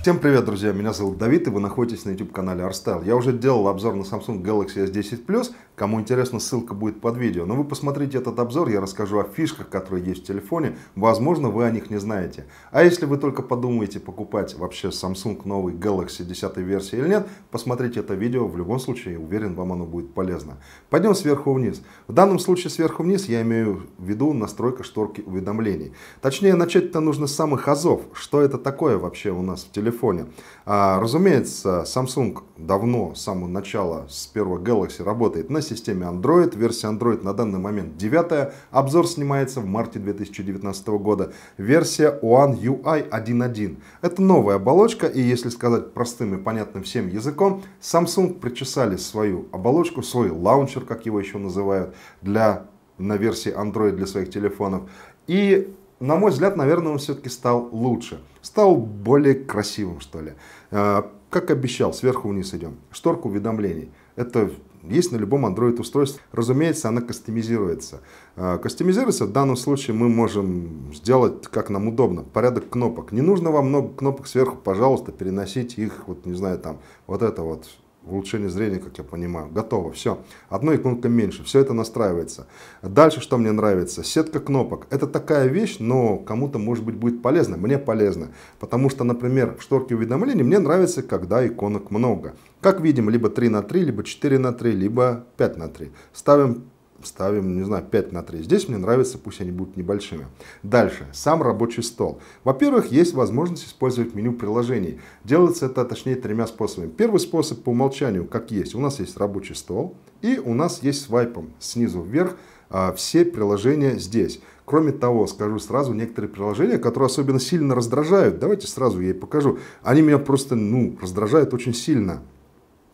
Всем привет, друзья! Меня зовут Давид, и вы находитесь на YouTube-канале ArtStyle. Я уже делал обзор на Samsung Galaxy S10 Plus. Кому интересно, ссылка будет под видео. Но вы посмотрите этот обзор, я расскажу о фишках, которые есть в телефоне. Возможно, вы о них не знаете. А если вы только подумаете покупать вообще Samsung новый Galaxy 10 версии или нет, посмотрите это видео. В любом случае, уверен, вам оно будет полезно. Пойдем сверху вниз. В данном случае сверху вниз я имею в виду настройка шторки уведомлений. Точнее, начать-то нужно с самых азов. Что это такое вообще у нас в телефоне? телефоне. А, разумеется, Samsung давно, с самого начала, с первого Galaxy работает на системе Android. Версия Android на данный момент девятая. Обзор снимается в марте 2019 года. Версия One UI 1.1. Это новая оболочка, и если сказать простым и понятным всем языком, Samsung причесали свою оболочку, свой лаунчер, как его еще называют, для на версии Android для своих телефонов. И на мой взгляд, наверное, он все-таки стал лучше. Стал более красивым, что ли. А, как обещал, сверху вниз идем. Шторка уведомлений. Это есть на любом Android устройстве. Разумеется, она кастомизируется. А, кастомизируется в данном случае мы можем сделать как нам удобно. Порядок кнопок. Не нужно вам много кнопок сверху, пожалуйста, переносить их, вот не знаю, там, вот это вот улучшение зрения, как я понимаю. Готово, все. Одной иконка меньше, все это настраивается. Дальше, что мне нравится, сетка кнопок. Это такая вещь, но кому-то, может быть, будет полезно. Мне полезно, потому что, например, в шторке уведомлений мне нравится, когда иконок много. Как видим, либо 3 на 3, либо 4 на 3, либо 5 на 3. Ставим ставим, не знаю, 5 на 3. Здесь мне нравится, пусть они будут небольшими. Дальше, сам рабочий стол. Во-первых, есть возможность использовать меню приложений. Делается это, точнее, тремя способами. Первый способ по умолчанию, как есть. У нас есть рабочий стол и у нас есть свайпом снизу вверх а, все приложения здесь. Кроме того, скажу сразу, некоторые приложения, которые особенно сильно раздражают, давайте сразу я и покажу, они меня просто, ну, раздражают очень сильно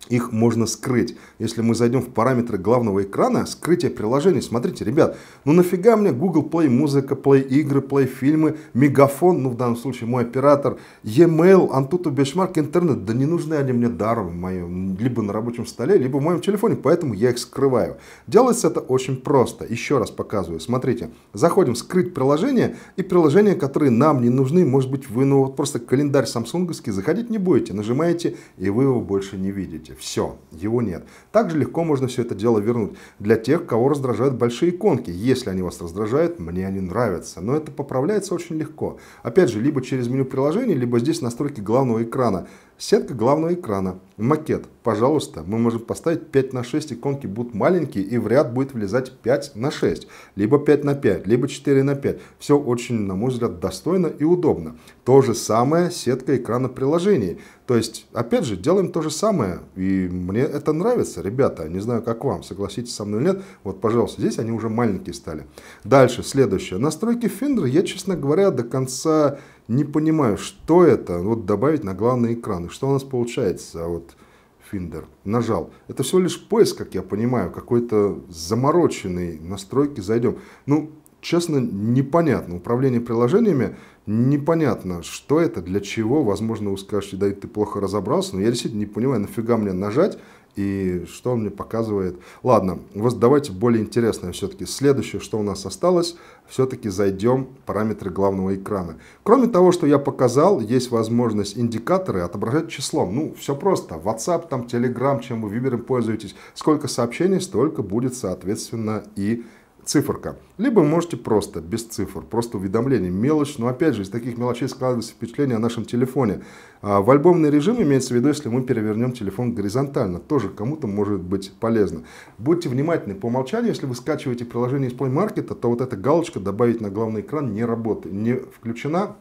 их можно скрыть. Если мы зайдем в параметры главного экрана, скрытие приложений, смотрите, ребят, ну нафига мне Google Play музыка, Play игры, Play фильмы, мегафон, ну в данном случае мой оператор, e-mail, Antutu Benchmark, интернет, да не нужны они мне даром в либо на рабочем столе, либо в моем телефоне, поэтому я их скрываю. Делается это очень просто, еще раз показываю, смотрите, заходим скрыть приложение, и приложения, которые нам не нужны, может быть вы ну вот просто календарь самсунговский заходить не будете, нажимаете и вы его больше не видите. Все, его нет. Также легко можно все это дело вернуть. Для тех, кого раздражают большие иконки. Если они вас раздражают, мне они нравятся. Но это поправляется очень легко. Опять же, либо через меню приложений, либо здесь настройки главного экрана. Сетка главного экрана. Макет. Пожалуйста, мы можем поставить 5 на 6, иконки будут маленькие, и в ряд будет влезать 5 на 6, либо 5 на 5, либо 4 на 5. Все очень, на мой взгляд, достойно и удобно. То же самое сетка экрана приложений. То есть, опять же, делаем то же самое, и мне это нравится, ребята. Не знаю, как вам, согласитесь со мной или нет. Вот, пожалуйста, здесь они уже маленькие стали. Дальше, следующее. Настройки Finder я, честно говоря, до конца не понимаю, что это, вот добавить на главный экран. И что у нас получается? А вот Finder нажал. Это всего лишь поиск, как я понимаю, какой-то замороченный. Настройки зайдем. Ну, честно, непонятно. Управление приложениями непонятно, что это, для чего. Возможно, вы скажете, да и ты плохо разобрался, но я действительно не понимаю, нафига мне нажать и что он мне показывает? Ладно, вот давайте более интересное все-таки. Следующее, что у нас осталось, все-таки зайдем в параметры главного экрана. Кроме того, что я показал, есть возможность индикаторы отображать числом. Ну, все просто. WhatsApp, там, Telegram, чем вы Viber пользуетесь. Сколько сообщений, столько будет, соответственно, и циферка. Либо можете просто, без цифр, просто уведомление, мелочь. Но опять же, из таких мелочей складывается впечатление о нашем телефоне. А в альбомный режим имеется в виду, если мы перевернем телефон горизонтально. Тоже кому-то может быть полезно. Будьте внимательны. По умолчанию, если вы скачиваете приложение из Play Market, то вот эта галочка «Добавить на главный экран» не работает, не включена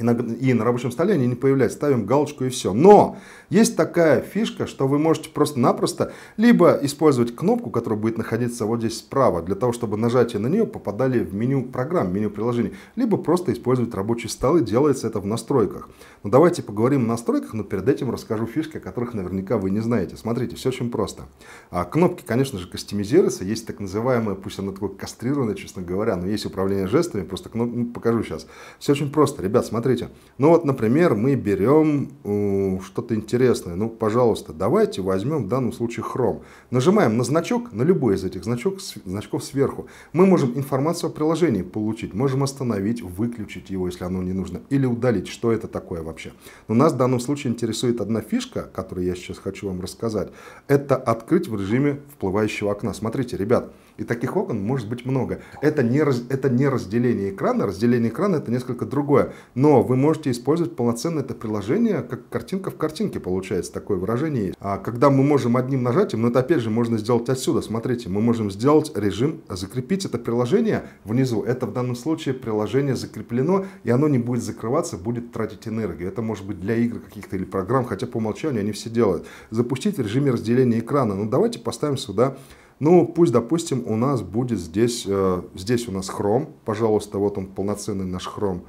и на рабочем столе они не появляются. Ставим галочку и все. Но есть такая фишка, что вы можете просто-напросто либо использовать кнопку, которая будет находиться вот здесь справа, для того, чтобы нажатие на нее попадали в меню программ, меню приложений, либо просто использовать рабочие столы. Делается это в настройках. Но давайте поговорим о настройках, но перед этим расскажу фишки, о которых наверняка вы не знаете. Смотрите, все очень просто. А, кнопки, конечно же, кастомизируются. Есть так называемая пусть она такой кастрированное, честно говоря, но есть управление жестами. Просто кноп... Ну, покажу сейчас. Все очень просто. Ребят, смотрите смотрите, ну вот, например, мы берем э, что-то интересное. Ну, пожалуйста, давайте возьмем в данном случае хром. Нажимаем на значок, на любой из этих значок, значков сверху. Мы можем информацию о приложении получить, можем остановить, выключить его, если оно не нужно, или удалить, что это такое вообще. Но нас в данном случае интересует одна фишка, которую я сейчас хочу вам рассказать. Это открыть в режиме вплывающего окна. Смотрите, ребят, и таких окон может быть много. Это не, раз, это не разделение экрана. Разделение экрана это несколько другое. Но вы можете использовать полноценное это приложение, как картинка в картинке получается такое выражение. А когда мы можем одним нажатием, но это опять же можно сделать отсюда. Смотрите, мы можем сделать режим, закрепить это приложение внизу. Это в данном случае приложение закреплено, и оно не будет закрываться, будет тратить энергию. Это может быть для игр каких-то или программ, хотя по умолчанию они все делают. Запустить в режиме разделения экрана. Ну давайте поставим сюда ну, пусть, допустим, у нас будет здесь, э, здесь у нас хром. Пожалуйста, вот он, полноценный наш хром.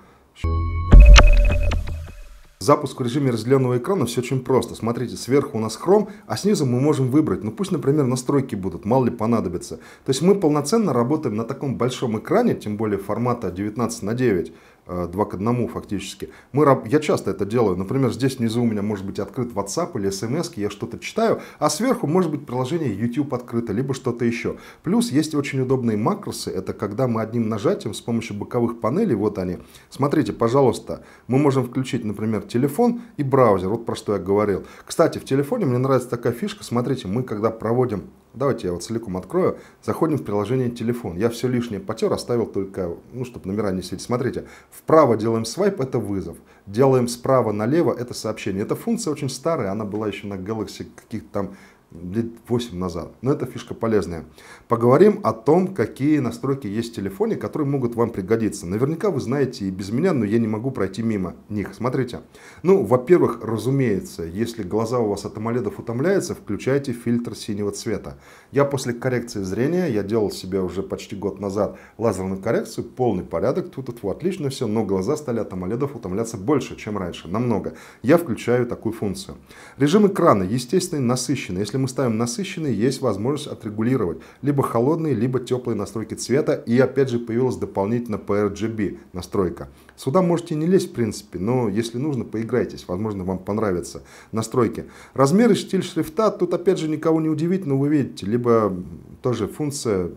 Запуск в режиме разделенного экрана все очень просто. Смотрите, сверху у нас хром, а снизу мы можем выбрать. Ну пусть, например, настройки будут, мало ли понадобится. То есть мы полноценно работаем на таком большом экране, тем более формата 19 на 9. Э, два к одному фактически. Мы, я часто это делаю. Например, здесь внизу у меня может быть открыт WhatsApp или SMS, я что-то читаю, а сверху может быть приложение YouTube открыто, либо что-то еще. Плюс есть очень удобные макросы. Это когда мы одним нажатием с помощью боковых панелей, вот они. Смотрите, пожалуйста, мы можем включить, например, телефон и браузер. Вот про что я говорил. Кстати, в телефоне мне нравится такая фишка. Смотрите, мы когда проводим Давайте я вот целиком открою. Заходим в приложение телефон. Я все лишнее потер, оставил только, ну, чтобы номера не сидеть. Смотрите, вправо делаем свайп, это вызов. Делаем справа налево, это сообщение. Эта функция очень старая, она была еще на Galaxy каких-то там лет 8 назад. Но это фишка полезная. Поговорим о том, какие настройки есть в телефоне, которые могут вам пригодиться. Наверняка вы знаете и без меня, но я не могу пройти мимо них. Смотрите. Ну, во-первых, разумеется, если глаза у вас от AMOLED утомляются, включайте фильтр синего цвета. Я после коррекции зрения, я делал себе уже почти год назад лазерную коррекцию, полный порядок, тут тут отлично все, но глаза стали от AMOLED утомляться больше, чем раньше, намного. Я включаю такую функцию. Режим экрана, естественно, насыщенный. Если если мы ставим насыщенный, есть возможность отрегулировать либо холодные, либо теплые настройки цвета. И опять же появилась дополнительно PRGB настройка. Сюда можете не лезть в принципе, но если нужно, поиграйтесь. Возможно, вам понравятся настройки. Размеры, стиль шрифта. Тут опять же никого не удивить, но вы видите, либо тоже функция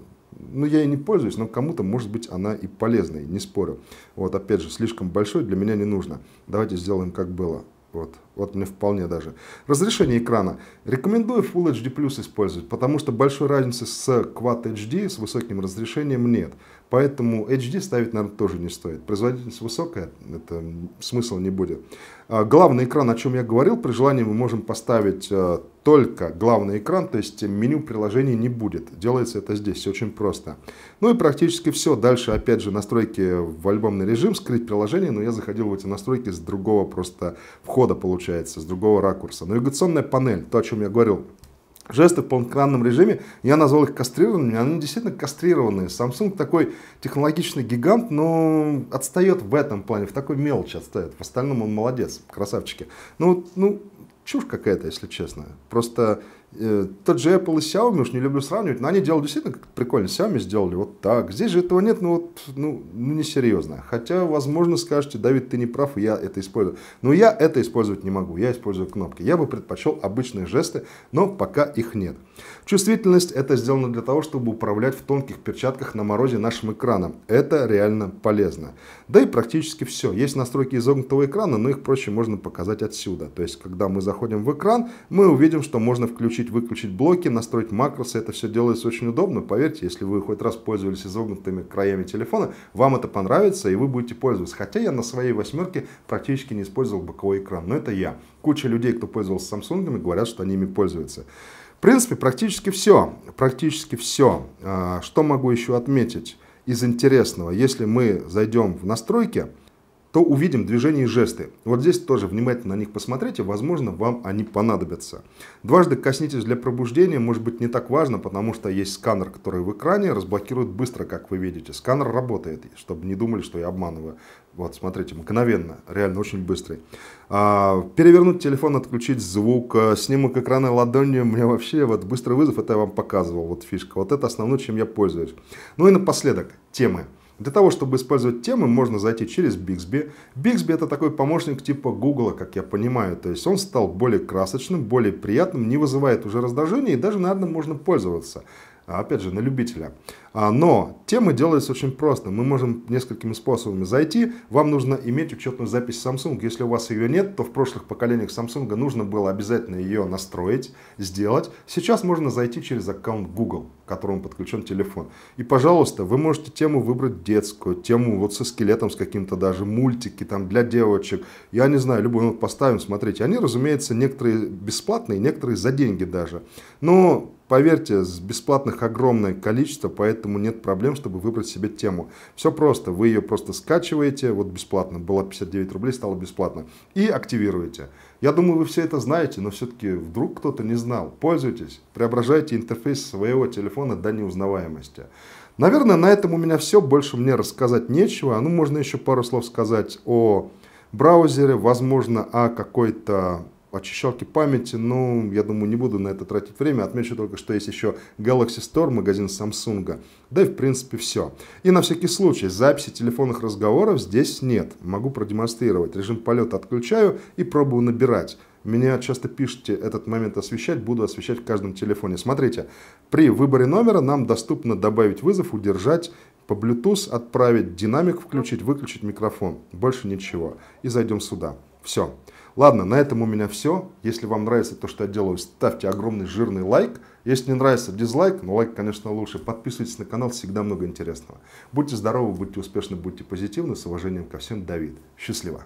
ну, я и не пользуюсь, но кому-то, может быть, она и полезная, не спорю. Вот, опять же, слишком большой для меня не нужно. Давайте сделаем, как было. Вот, вот мне вполне даже. Разрешение экрана. Рекомендую Full HD Plus использовать, потому что большой разницы с Quad HD, с высоким разрешением нет. Поэтому HD ставить, наверное, тоже не стоит. Производительность высокая, это смысла не будет. А, главный экран, о чем я говорил, при желании мы можем поставить э, только главный экран, то есть меню приложений не будет. Делается это здесь, все очень просто. Ну и практически все. Дальше опять же настройки в альбомный режим, скрыть приложение, но я заходил в эти настройки с другого просто входа получается, с другого ракурса. Навигационная панель, то о чем я говорил, жесты в полноэкранном режиме, я назвал их кастрированными, они действительно кастрированные. Samsung такой технологичный гигант, но отстает в этом плане, в такой мелочи отстает. В остальном он молодец, красавчики. Ну, ну чушь какая-то, если честно. Просто э, тот же Apple и Xiaomi, уж не люблю сравнивать, но они делали действительно прикольно. Xiaomi сделали вот так. Здесь же этого нет, но ну вот, ну, ну несерьезно. Хотя, возможно, скажете, Давид, ты не прав, я это использую. Но я это использовать не могу, я использую кнопки. Я бы предпочел обычные жесты, но пока их нет. Чувствительность это сделано для того, чтобы управлять в тонких перчатках на морозе нашим экраном. Это реально полезно. Да и практически все. Есть настройки изогнутого экрана, но их проще можно показать отсюда. То есть, когда мы заходим в экран, мы увидим, что можно включить-выключить блоки, настроить макросы. Это все делается очень удобно. Поверьте, если вы хоть раз пользуетесь пользовались изогнутыми краями телефона, вам это понравится и вы будете пользоваться. Хотя я на своей восьмерке практически не использовал боковой экран, но это я. Куча людей, кто пользовался Samsung, говорят, что они ими пользуются. В принципе, практически все. Практически все. А, что могу еще отметить из интересного? Если мы зайдем в настройки, то увидим движения и жесты. Вот здесь тоже внимательно на них посмотрите, возможно, вам они понадобятся. Дважды коснитесь для пробуждения, может быть, не так важно, потому что есть сканер, который в экране, разблокирует быстро, как вы видите. Сканер работает, чтобы не думали, что я обманываю. Вот, смотрите, мгновенно, реально очень быстрый. А, перевернуть телефон, отключить звук, э, снимок экрана ладонью, мне вообще, вот, быстрый вызов, это я вам показывал, вот фишка. Вот это основное, чем я пользуюсь. Ну и напоследок, темы. Для того, чтобы использовать темы, можно зайти через Bixby. Bixby это такой помощник типа Google, как я понимаю. То есть он стал более красочным, более приятным, не вызывает уже раздражения и даже, наверное, можно пользоваться. А, опять же, на любителя. А, но тема делается очень просто. Мы можем несколькими способами зайти. Вам нужно иметь учетную запись Samsung. Если у вас ее нет, то в прошлых поколениях Samsung нужно было обязательно ее настроить, сделать. Сейчас можно зайти через аккаунт Google, к которому подключен телефон. И, пожалуйста, вы можете тему выбрать детскую, тему вот со скелетом, с каким-то даже, мультики там для девочек. Я не знаю, любой вот поставим, смотрите. Они, разумеется, некоторые бесплатные, некоторые за деньги даже. Но Поверьте, с бесплатных огромное количество, поэтому нет проблем, чтобы выбрать себе тему. Все просто, вы ее просто скачиваете, вот бесплатно, было 59 рублей, стало бесплатно, и активируете. Я думаю, вы все это знаете, но все-таки вдруг кто-то не знал. Пользуйтесь, преображайте интерфейс своего телефона до неузнаваемости. Наверное, на этом у меня все, больше мне рассказать нечего. Ну, можно еще пару слов сказать о браузере, возможно, о какой-то очищалки памяти, ну, я думаю, не буду на это тратить время. Отмечу только, что есть еще Galaxy Store, магазин Samsung. Да и, в принципе, все. И на всякий случай, записи телефонных разговоров здесь нет. Могу продемонстрировать. Режим полета отключаю и пробую набирать. Меня часто пишите этот момент освещать, буду освещать в каждом телефоне. Смотрите, при выборе номера нам доступно добавить вызов, удержать, по Bluetooth отправить, динамик включить, выключить микрофон. Больше ничего. И зайдем сюда. Все. Ладно, на этом у меня все. Если вам нравится то, что я делаю, ставьте огромный жирный лайк. Если не нравится, дизлайк, но лайк, конечно, лучше. Подписывайтесь на канал, всегда много интересного. Будьте здоровы, будьте успешны, будьте позитивны. С уважением ко всем, Давид. Счастливо!